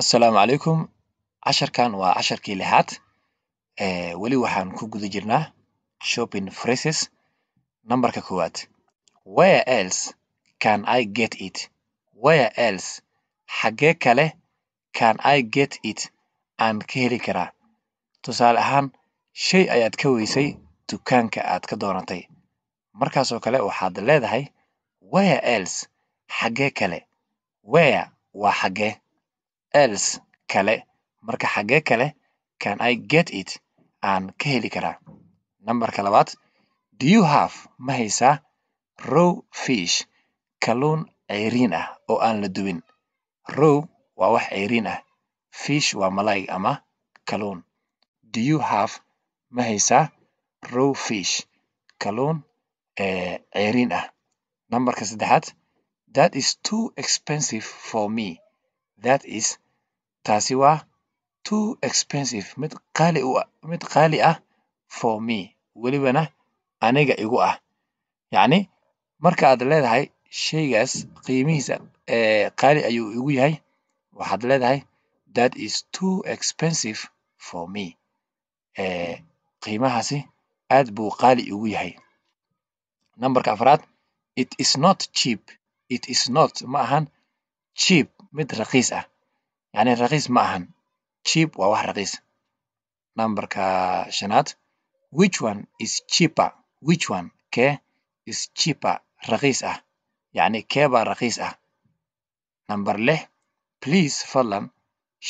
Asalaamu calaykum casharkan waa casharkii lixaad eh, weli waxaan ku guda jirnaa shopping phrases nambarka koowaad where else can I get it where else xaggee kale can I get it aan ka heli karaa tusaale ahaan shay ayaad ka weysay dukaanka aad ka doonatay markaasoo kale waxaad leedahay where else xaggee kale where waa xaggee else kale marka xagee kale can i get it aan ka heli karaa nambarka labaad do you have ma haysaa row fish kalluun ceyriin ah oo aan la dubin row waa wax ceyriin ah fish waa malaay ama kalluun do you have ma haysaa row fish kalluun eh, ceyriin ah nambarka saddexaad that is too expensive for me that is taasi waa too expensive mid qaali u ah, mid qaali ah for me welibana aniga igu ah yacni markaad leedahay shaygaas qiimihiisa ee qaali ayuu igu yahay waxaad leedahay that is too expensive for me ee qiimahaasi aad buu qaali igu yahay nambarka afraad it is not cheap it is not ma ahan cheap mid raqiis ah yacni raqiis ma ahan cheap waa wax raqiis nambarka shanaad which one is cheaper which one kee is cheaper raqiis ah yacni kee baa raqiis ah nambar lix please fadlan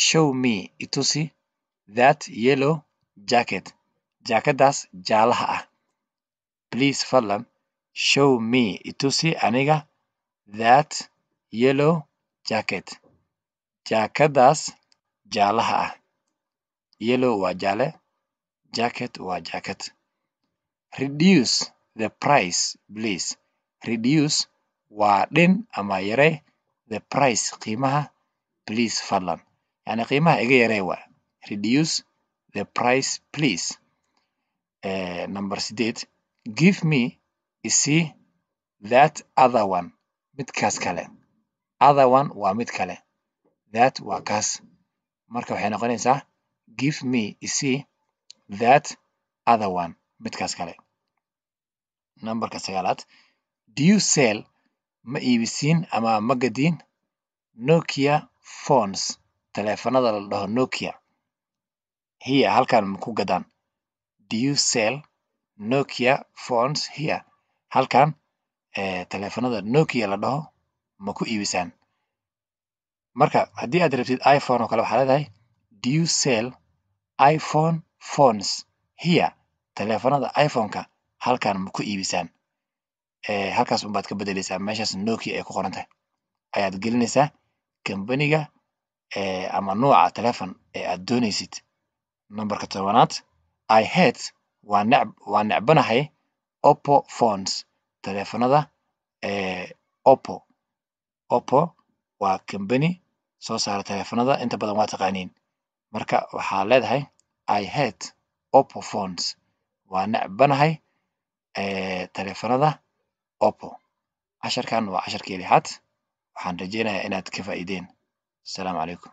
show me itusi that yellow jacket jaakadaas jaalaha ah please fadlan show me itusi aniga that yellow jacket jaakadaas jaalaha ah yellow waa jaale jacket waa jaakad reduce the price please reduce waa dhin ama yaray the price qiimaha please fadlan yacni qiimaha iga yaree waa reduce the price please eh, number sideed give me isii that other one midkaas kale other one waa mid kale that waa kaas marka waxay noqonaysaa give me isii that other one midkaas kale numberka sagaalaad do you sell ma iibisiin ama ma gadiin nokia phones taleefanada la dhaho nokia here halkan ma ku gadaan do you sell nokia phones here halkan eh, taleefanada nokia la dhaho ma ku iibisaan marka haddii aad rabtid iphone oo kale waxaa leedahay do sell iphone phones here taleefanada iphone-ka halkan ma ku iibisaan eh, halkaas unbaad ka bedeleysaa meeshaas nokia ay ku qoran tahay ayaad gelinaysaa kambaniga eh, ama nuuca telefon ee aad doonaysid nambarka tobanaad i hate waa waa necbanahay oppo phones taleefanada eh, oppo oppo waa kambani soo saara telefonada inta badan waa taqaaniin marka waxaa leedahay i head oppo phones waa necbanahay eh, telefonada oppo casharkan waa casharkii lixaad waxaan rajeynayaa inaad ka faa'iideen asalaamu calaykum